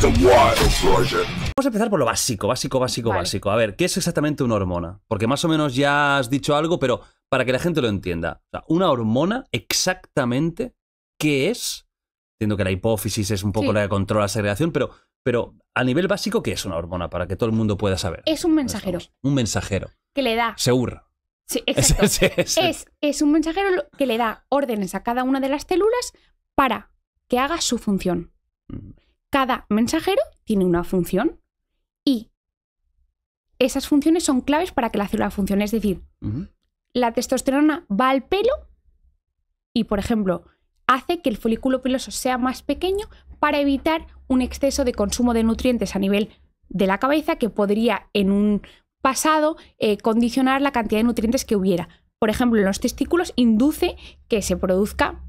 Vamos a empezar por lo básico, básico, básico, básico. A ver, ¿qué es exactamente una hormona? Porque más o menos ya has dicho algo, pero para que la gente lo entienda. una hormona, exactamente, ¿qué es? Entiendo que la hipófisis es un poco la que controla la segregación, pero, pero a nivel básico, ¿qué es una hormona? Para que todo el mundo pueda saber. Es un mensajero. Un mensajero. Que le da. Segur. Sí, exacto. es, es un mensajero que le da órdenes a cada una de las células para que haga su función. Mm cada mensajero tiene una función y esas funciones son claves para que la célula funcione. Es decir, la testosterona va al pelo y, por ejemplo, hace que el folículo piloso sea más pequeño para evitar un exceso de consumo de nutrientes a nivel de la cabeza que podría en un pasado eh, condicionar la cantidad de nutrientes que hubiera. Por ejemplo, en los testículos induce que se produzca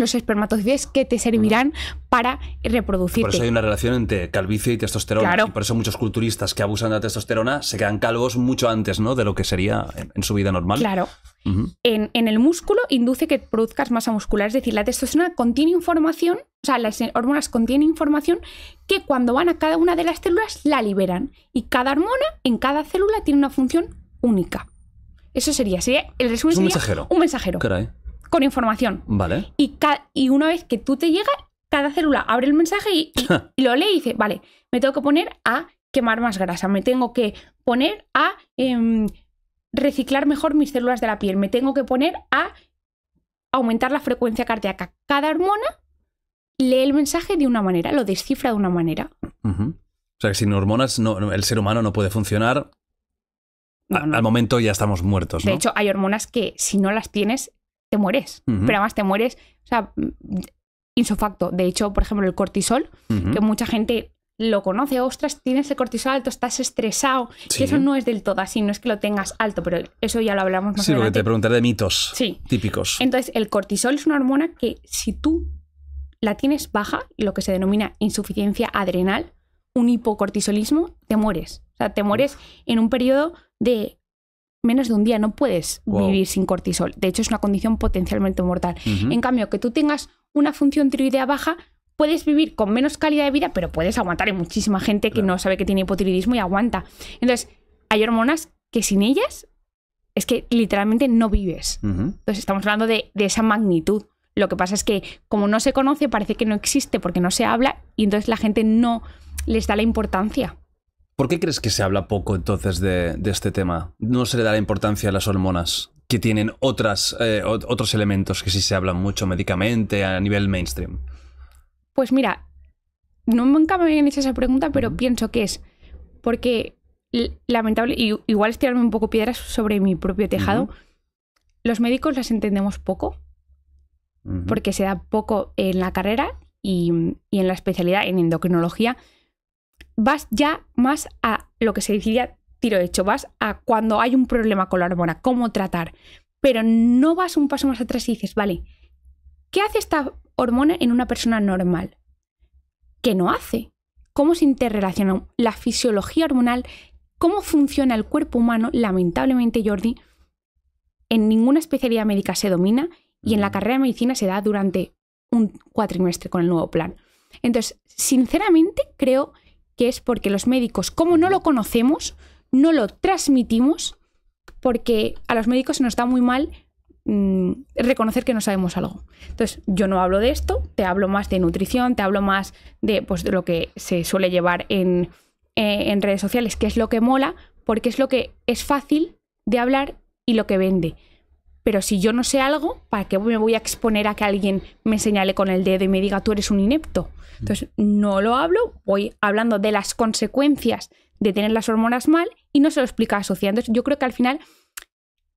los espermatozoides que te servirán para reproducirte. Por eso hay una relación entre calvicie y testosterona. Claro. por eso muchos culturistas que abusan de la testosterona se quedan calvos mucho antes ¿no? de lo que sería en, su vida normal. Claro. en, el músculo induce que produzcas masa muscular. Es decir, la testosterona contiene información, o sea, las hormonas contienen información que cuando van a cada una de las células la liberan. Y cada hormona en cada célula tiene una función única. Eso sería, sería el resumen es un mensajero. Un mensajero con información. Vale. Y, y una vez que tú te llega, cada célula abre el mensaje y, lo lee y dice, vale, me tengo que poner a quemar más grasa, me tengo que poner a em, reciclar mejor mis células de la piel, me tengo que poner a aumentar la frecuencia cardíaca. Cada hormona lee el mensaje de una manera, lo descifra de una manera. O sea que sin hormonas no, el ser humano no puede funcionar. Al momento ya estamos muertos. De hecho, hay hormonas que si no las tienes te mueres. Pero además te mueres, o sea, mm, insofacto. De hecho, por ejemplo, el cortisol, que mucha gente lo conoce, ostras, tienes el cortisol alto, estás estresado, y eso no es del todo así, no es que lo tengas alto, pero eso ya lo hablamos más Sí, lo que te preguntaré de mitos típicos. Entonces, el cortisol es una hormona que si tú la tienes baja, lo que se denomina insuficiencia adrenal, un hipocortisolismo, te mueres. O sea, te mueres en un periodo de menos de un día, no puedes vivir sin cortisol. De hecho, es una condición potencialmente mortal. En cambio, que tú tengas una función tiroidea baja, puedes vivir con menos calidad de vida, pero puedes aguantar. Hay muchísima gente que no sabe que tiene hipotiroidismo y aguanta. Entonces, hay hormonas que sin ellas es que literalmente no vives. Entonces, estamos hablando de, de esa magnitud. Lo que pasa es que como no se conoce, parece que no existe porque no se habla y entonces la gente no les da la importancia. ¿Por qué crees que se habla poco entonces de, este tema? ¿No se le da la importancia a las hormonas? que tienen otras, eh, otros elementos que sí se hablan mucho médicamente a nivel mainstream? Pues mira, no nunca me habían hecho esa pregunta, pero pienso que es porque lamentable, y, igual es tirarme un poco piedras sobre mi propio tejado, los médicos las entendemos poco, porque se da poco en la carrera y, y en la especialidad en endocrinología vas ya más a lo que se decía tiro hecho, vas a cuando hay un problema con la hormona, cómo tratar, pero no vas un paso más atrás y dices, vale, ¿qué hace esta hormona en una persona normal? ¿Qué no hace? ¿Cómo se interrelaciona la fisiología hormonal? ¿Cómo funciona el cuerpo humano? Lamentablemente, Jordi, en ninguna especialidad médica se domina y en la carrera de medicina se da durante un cuatrimestre con el nuevo plan. Entonces, sinceramente, creo que es porque los médicos, como no lo conocemos, no lo transmitimos, porque a los médicos se nos da muy mal mm, reconocer que no sabemos algo. Entonces, yo no hablo de esto, te hablo más de nutrición, te hablo más de, pues, lo que se suele llevar en, eh, en redes sociales, que es lo que mola, porque es lo que es fácil de hablar y lo que vende. Pero si yo no sé algo, ¿para qué me voy a exponer a que alguien me señale con el dedo y me diga tú eres un inepto? Entonces, no lo hablo, voy hablando de las consecuencias de tener las hormonas mal y no se lo explica asociando Entonces, yo creo que al final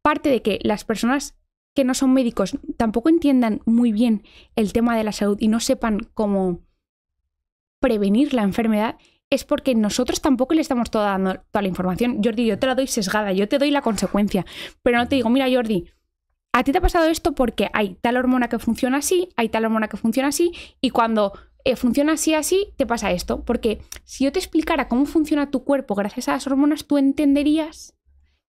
parte de que las personas que no son médicos tampoco entiendan muy bien el tema de la salud y no sepan cómo prevenir la enfermedad es porque nosotros tampoco le estamos dando toda la información. Jordi, yo te la doy sesgada, yo te doy la consecuencia, pero no te digo, mira Jordi, a ti te ha pasado esto porque hay tal hormona que funciona así, hay tal hormona que funciona así, y cuando eh, funciona así, así, te pasa esto. Porque si yo te explicara cómo funciona tu cuerpo gracias a las hormonas, tú entenderías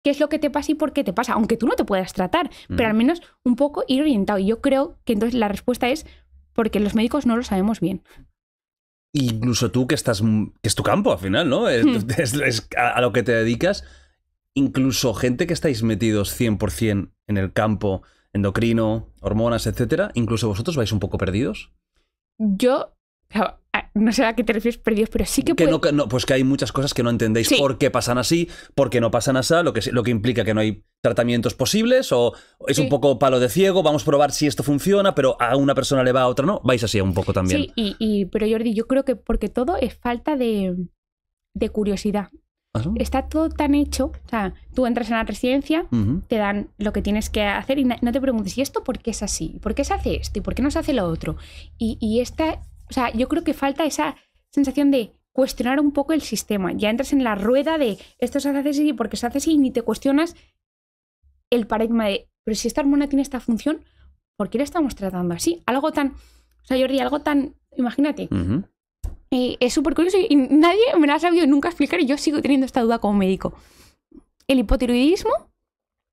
qué es lo que te pasa y por qué te pasa, aunque tú no te puedas tratar, pero mm. al menos un poco ir orientado. Y yo creo que entonces la respuesta es porque los médicos no lo sabemos bien. Incluso tú que estás, mm, que es tu campo al final, ¿no? Es, a, a, lo que te dedicas, incluso gente que estáis metidos 100% en el campo endocrino, hormonas, etcétera, incluso vosotros vais un poco perdidos. Yo no sé a qué te refieres perdidos, pero sí que, que, pues que hay muchas cosas que no entendéis por qué pasan así, por qué no pasan así, lo que, lo que implica que no hay tratamientos posibles, o es un poco palo de ciego, vamos a probar si esto funciona, pero a una persona le va, a otra no, vais así un poco también. Sí, y, pero Jordi, yo creo que porque todo es falta de, de curiosidad. Está todo tan hecho. O sea, tú entras en la residencia, te dan lo que tienes que hacer y no te preguntes, ¿y esto por qué es así? ¿Por qué se hace esto? ¿Y por qué no se hace lo otro? Y, esta, o sea, yo creo que falta esa sensación de cuestionar un poco el sistema. Ya entras en la rueda de esto se hace así porque se hace así y ni te cuestionas el paradigma de, pero si esta hormona tiene esta función, ¿por qué la estamos tratando así? Algo tan, o sea, Jordi, algo tan, imagínate, es súper curioso y nadie me lo ha sabido nunca explicar y yo sigo teniendo esta duda como médico. El hipotiroidismo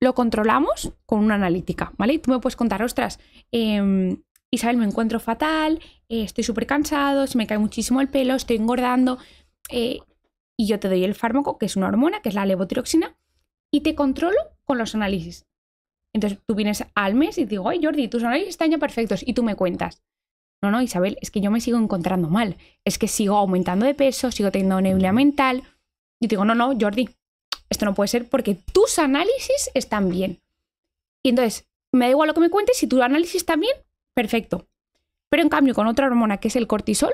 lo controlamos con una analítica, ¿vale? tú me puedes contar, ostras, em, Isabel, me encuentro fatal, eh, estoy súper cansado, se me cae muchísimo el pelo, estoy engordando. Eh, y yo te doy el fármaco, que es una hormona, que es la levotiroxina, y te controlo con los análisis. Entonces tú vienes al mes y te digo, ¡ay Jordi, tus análisis están ya perfectos y tú me cuentas. No, no, Isabel, es que yo me sigo encontrando mal. Es que sigo aumentando de peso, sigo teniendo neblina mental. Y digo, no, no, Jordi, esto no puede ser porque tus análisis están bien. Y entonces, me da igual lo que me cuentes, si tu análisis está bien, perfecto. Pero en cambio, con otra hormona que es el cortisol,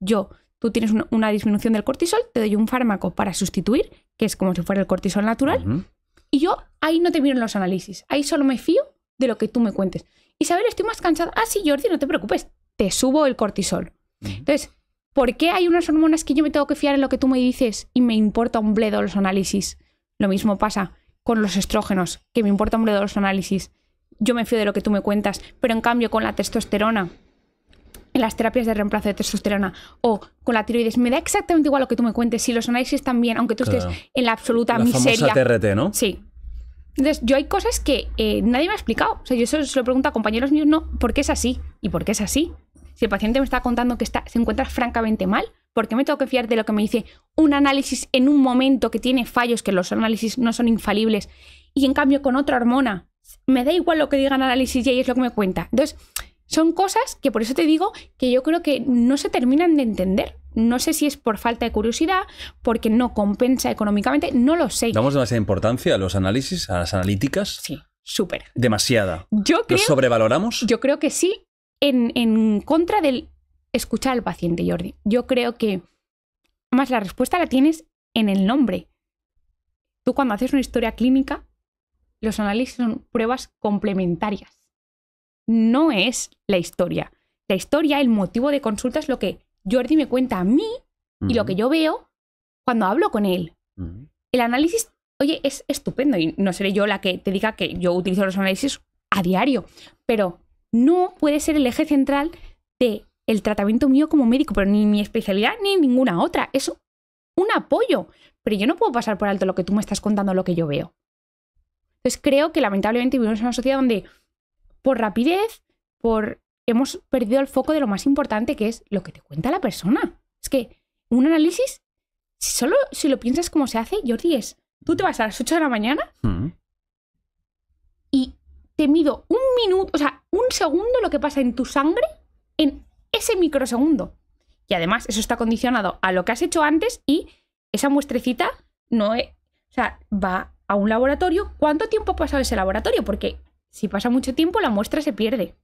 yo, tú tienes una, disminución del cortisol, te doy un fármaco para sustituir, que es como si fuera el cortisol natural, y yo ahí no te miro en los análisis, ahí solo me fío de lo que tú me cuentes. Isabel, estoy más cansada. Ah, sí, Jordi, no te preocupes te subo el cortisol. Entonces, ¿por qué hay unas hormonas que yo me tengo que fiar en lo que tú me dices y me importa un bledo los análisis? Lo mismo pasa con los estrógenos, que me importa un bledo los análisis. Yo me fío de lo que tú me cuentas, pero en cambio con la testosterona, en las terapias de reemplazo de testosterona o con la tiroides, me da exactamente igual lo que tú me cuentes, si los análisis están bien, aunque tú estés en la absoluta miseria. Famosa TRT, ¿no? Sí, entonces, yo hay cosas que eh, nadie me ha explicado. O sea, yo eso se lo pregunto a compañeros míos, no, ¿por qué es así? ¿Y por qué es así? Si el paciente me está contando que está, se encuentra francamente mal, ¿por qué me tengo que fiar de lo que me dice un análisis en un momento que tiene fallos, que los análisis no son infalibles, y en cambio con otra hormona? Me da igual lo que digan análisis y ahí es lo que me cuenta. Entonces, son cosas que por eso te digo que yo creo que no se terminan de entender. No sé si es por falta de curiosidad, porque no compensa económicamente, no lo sé. Damos demasiada importancia a los análisis, a las analíticas. Sí, súper. Demasiada. Yo ¿Los sobrevaloramos? Yo creo que sí, en, contra del escuchar al paciente, Jordi. Yo creo que más la respuesta la tienes en el nombre. Tú cuando haces una historia clínica, los análisis son pruebas complementarias. No es la historia. La historia, el motivo de consulta es lo que Jordi me cuenta a mí y lo que yo veo cuando hablo con él. El análisis, oye, es estupendo y no seré yo la que te diga que yo utilizo los análisis a diario, pero no puede ser el eje central de el tratamiento mío como médico, pero ni mi especialidad ni ninguna otra. Es un apoyo, pero yo no puedo pasar por alto lo que tú me estás contando, lo que yo veo. Entonces creo que lamentablemente vivimos en una sociedad donde por rapidez, por hemos perdido el foco de lo más importante que es lo que te cuenta la persona. Es que un análisis, solo si lo piensas como se hace, Jordi, es tú te vas a las 8 de la mañana, mm te mido un minuto, o sea, un segundo lo que pasa en tu sangre en ese microsegundo. Y además eso está condicionado a lo que has hecho antes y esa muestrecita no es, o sea, va a un laboratorio. ¿Cuánto tiempo ha pasado ese laboratorio? Porque si pasa mucho tiempo la muestra se pierde.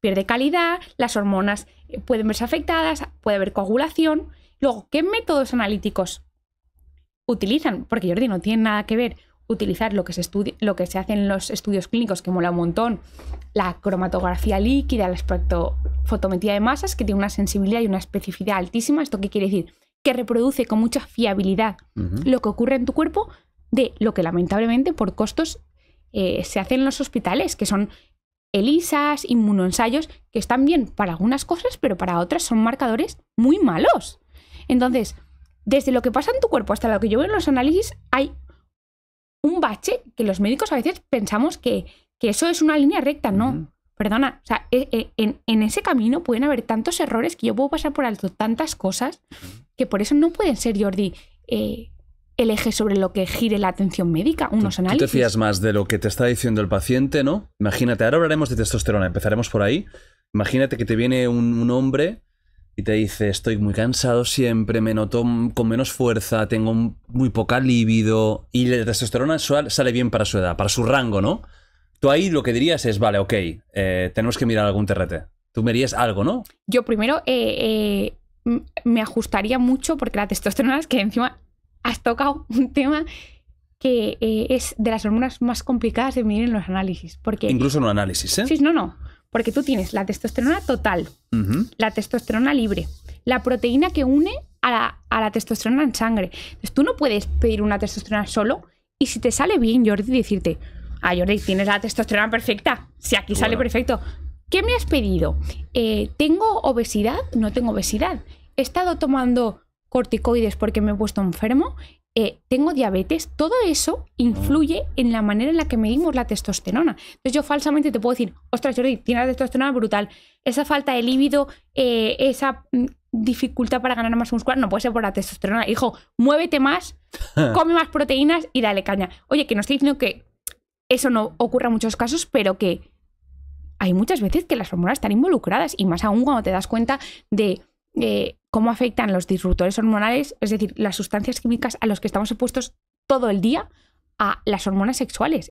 Pierde calidad, las hormonas eh, pueden verse afectadas, puede haber coagulación. Luego, ¿qué métodos analíticos utilizan? Porque Jordi no tiene nada que ver utilizar lo que, se lo que se hace en los estudios clínicos, que mola un montón, la cromatografía líquida, la espectrofotometría de masas, que tiene una sensibilidad y una especificidad altísima. ¿Esto qué quiere decir? Que reproduce con mucha fiabilidad lo que ocurre en tu cuerpo de lo que lamentablemente por costos eh, se hace en los hospitales, que son ELISAs, inmunoensayos, que están bien para algunas cosas, pero para otras son marcadores muy malos. Entonces, desde lo que pasa en tu cuerpo hasta lo que yo veo en los análisis, hay un bache que los médicos a veces pensamos que, eso es una línea recta, no. Perdona, o sea, e, e, en, ese camino pueden haber tantos errores que yo puedo pasar por alto tantas cosas que por eso no pueden ser, Jordi, eh, el eje sobre lo que gire la atención médica, unos análisis. Tú te fías más de lo que te está diciendo el paciente, ¿no? Imagínate, ahora hablaremos de testosterona, empezaremos por ahí. Imagínate que te viene un hombre y te dice, estoy muy cansado siempre, me noto con menos fuerza, tengo muy poca libido, y la testosterona sale bien para su edad, para su rango, ¿no? Tú ahí lo que dirías es, vale, ok, eh, tenemos que mirar algún terrete. Tú me algo, ¿no? Yo primero eh, eh, me ajustaría mucho porque la testosterona es que encima has tocado un tema que es de las hormonas más complicadas de medir en los análisis. Porque... Incluso en los análisis, ¿eh? Sí, no, no. Porque tú tienes la testosterona total, la testosterona libre, la proteína que une a la, testosterona en sangre. Entonces tú no puedes pedir una testosterona solo y si te sale bien, Jordi, decirte, ah, Jordi, tienes la testosterona perfecta. Si aquí sale perfecto. ¿Qué me has pedido? Eh, ¿Tengo obesidad? No tengo obesidad. ¿He estado tomando corticoides porque me he puesto enfermo? Eh, tengo diabetes, todo eso influye en la manera en la que medimos la testosterona. Entonces yo falsamente te puedo decir, ostras Jordi, tienes la testosterona brutal, esa falta de líbido, eh, esa mm, dificultad para ganar más muscular, no puede ser por la testosterona. Hijo, muévete más, come más proteínas y dale caña. Oye, que no estoy diciendo que eso no ocurra en muchos casos, pero que hay muchas veces que las hormonas están involucradas y más aún cuando te das cuenta de eh, cómo afectan los disruptores hormonales, es decir, las sustancias químicas a las que estamos expuestos todo el día, a las hormonas sexuales.